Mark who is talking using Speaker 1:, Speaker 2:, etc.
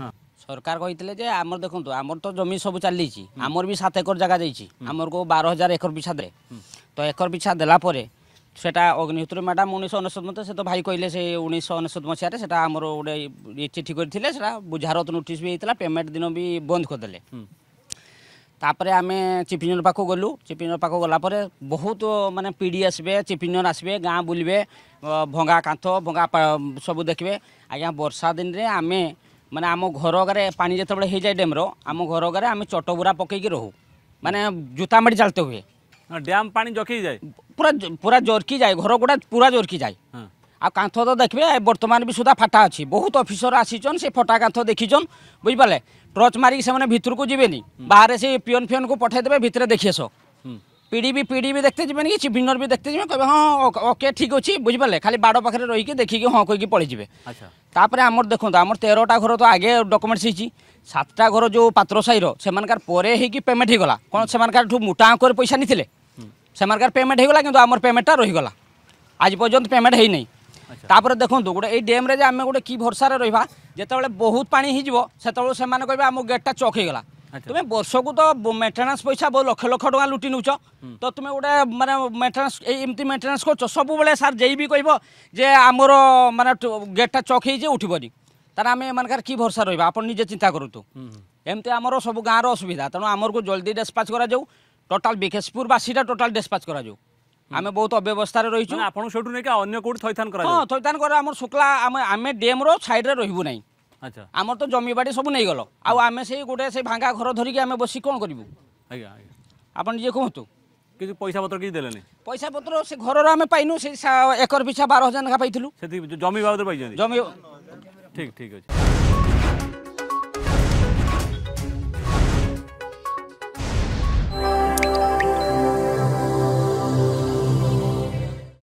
Speaker 1: হ্যাঁ। সরকার কইলে যে আমার দেখুন আমার তো জমি সব চালিছি আমার বি সাত একর জায়গা যাইছি আমার বার হাজার একর পিছা দে তো একর পিছা দেলা পরে সেটা অগ্নিহোত্রী ম্যাডাম উনিশশো অনেশত মতো সে তো ভাই কইলে সে উনিশশো অনেশত মশিয়ারে সেটা আমার গোটে চিঠি করে সেটা বুঝারত নোটিস বি হয়েছিল পেমেন্ট দিন বি বন্ধ করেদেলে তাপরে আমি চিফ ইঞ্জিনিয়র পাখু গলু চিফ ইঞ্জিনিয়র পাখু গলাপরে বহুত মানে পিডি আসবে চিফ ইঞ্জিনিয়র আসবে গাঁ বুলবে ভঙ্গা কাঁথ ভঙ্গা সবু দেখবে আজ্ঞা বর্ষা দিনে আমি मैंने आम घर गारे जो हो जाए डैम्र आम घर गारे आम चटबुरा पकई कि रो मैंने जूता मेड़ चलते हुए डैम पा जखी जाए पूरा पूरा जोरकी जाए घर गुड़ा पूरा जोरकी जाए आ कांथ तो देखिए बर्तमान भी सुधा फाटा अच्छी बहुत अफिसर आसीचन से फटा कांथ देखीचन बुझिपाले टर्च मारिक भितर को जीवे बाहर से पिओन फिओन को पठाई देते भितर देखिए পিডিবি পিডিবি দেখতে যাবেন কি ভিনর বি দেখতে যাবেন কবে হ্যাঁ ওকে ঠিক আছে বুঝিপারে খালি বাড় পাখে রইকি দেখিকি হ্যাঁ কইকি পড়ে যাবে আচ্ছা তারপরে আমার দেখুন আমার তেরোটা ঘর তো আগে ডকুমেন্টস হয়েছি সাতটা ঘর যে পাত্র সাইর সেমানকার পরে হয়েকি পেমেন্ট গলা কোন সেমানকার ঠু মোটা অঙ্করে পয়সা নিছিলে সেমানকার পেমেন্ট গলা কিন্তু আমার পেমেন্টটা রই গলা আজ পর্যন্ত পেমেন্ট হয়ে নাই তারপরে দেখুন গোটে এই ড্যাম্রে যে আমি গোটে কি ভরসার রহবা যেতবে বহুত পানি হয়ে যাব সেতবে সে কবে আমার গেটটা চক গলা তুমি ବର୍ଷକୁ ତ ମେଣ୍ଟେନାନ୍ସ ପଇସା ଲକ୍ଷ ଲକ୍ଷ ଟଙ୍କା ଲୁଟି ନେଉଛ ତ ତୁମେ ଗୋଟେ ମାନେ ମେଣ୍ଟେନାନ୍ସ ଏମିତି ମେଣ୍ଟେନାନ୍ସ କରୁଛ ସବୁବେଳେ ସାର୍ ଯେଇ ବି କହିବ ଯେ ଆମର ମାନେ ଗେଟ୍ଟା ଚକ୍ ହେଇଛି ଉଠିବନି ତାହେଲେ ଆମେ ଏମାନଙ୍କର କି ଭରସା ରହିବା ଆପଣ ନିଜେ ଚିନ୍ତା କରନ୍ତୁ ଏମିତି ଆମର ସବୁ ଗାଁର ଅସୁବିଧା ତେଣୁ ଆମକୁ ଜଲ୍ଦି ଡେସ୍ପାଚ୍ କରାଯାଉ ଟୋଟାଲ ବିକେଶପୁରବାସୀଟା ଟୋଟାଲ ଡେସ୍ପାଚ୍ କରାଯାଉ ଆମେ ବହୁତ ଅବ୍ୟବସ୍ଥାରେ ରହିଛୁ ଆପଣ ସେଇଠୁ ନେଇକି ଅନ୍ୟ କେଉଁଠି ଥଇଥାନ କରା ହଁ ଥଇଥାନ କରା ଆମର ଶୁକ୍ଲା ଆମେ ଆମେ ଡ୍ୟାମ୍ର ସାଇଡ଼୍ରେ ରହିବୁ ନାହିଁ আমার তো জমি বাড়ি সব নেইগল আমি সেই গোটে সেই ভাঙ্গা ঘর ধরিকি আমি বসি কোণ করবু আজ্ঞা আজ্ঞা ଆପଣ ଯିଏ କୁହନ୍ତୁ କିନ୍ତୁ ପଇସା ପତ୍ର କିଛି ଦେଲେନି ପଇସା ପତ୍ର ସେ ଘରର ଆମେ ପାଇନୁ ସେ ଏକର ପିଛା ବାର ହଜାର ଲେଖା ପାଇଥିଲୁ ସେଠି ଜମି ବାବଦରେ ପାଇଛନ୍ତି ଜମି ଠିକ୍ ଠିକ୍ ଅଛି